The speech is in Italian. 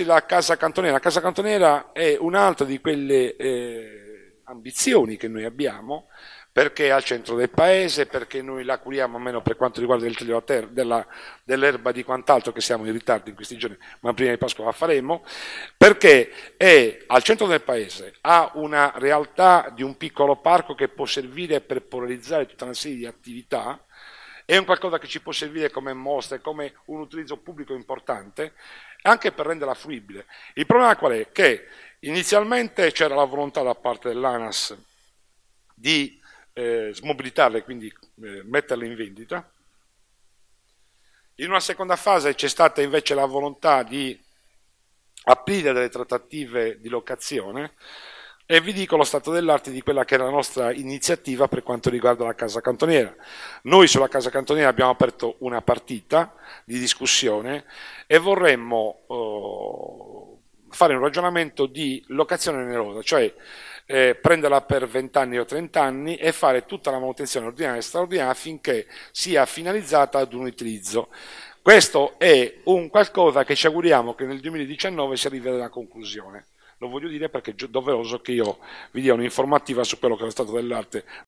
C'è la casa Cantonera. La casa cantoniera è un'altra di quelle eh, ambizioni che noi abbiamo perché è al centro del paese, perché noi la curiamo meno per quanto riguarda il taglio della, dell'erba di quant'altro che siamo in ritardo in questi giorni, ma prima di Pasqua la faremo, perché è al centro del paese, ha una realtà di un piccolo parco che può servire per polarizzare tutta una serie di attività, è un qualcosa che ci può servire come mostra e come un utilizzo pubblico importante, anche per renderla fruibile. Il problema qual è? Che inizialmente c'era la volontà da parte dell'ANAS di eh, smobilitarle, quindi eh, metterle in vendita. In una seconda fase c'è stata invece la volontà di aprire delle trattative di locazione e vi dico lo stato dell'arte di quella che è la nostra iniziativa per quanto riguarda la casa cantoniera. Noi sulla casa cantoniera abbiamo aperto una partita di discussione e vorremmo eh, fare un ragionamento di locazione nerosa, cioè eh, prenderla per 20 anni o 30 anni e fare tutta la manutenzione ordinaria e straordinaria affinché sia finalizzata ad un utilizzo. Questo è un qualcosa che ci auguriamo che nel 2019 si arrivi alla conclusione lo voglio dire perché è doveroso che io vi dia un'informativa su quello che è lo stato dell'arte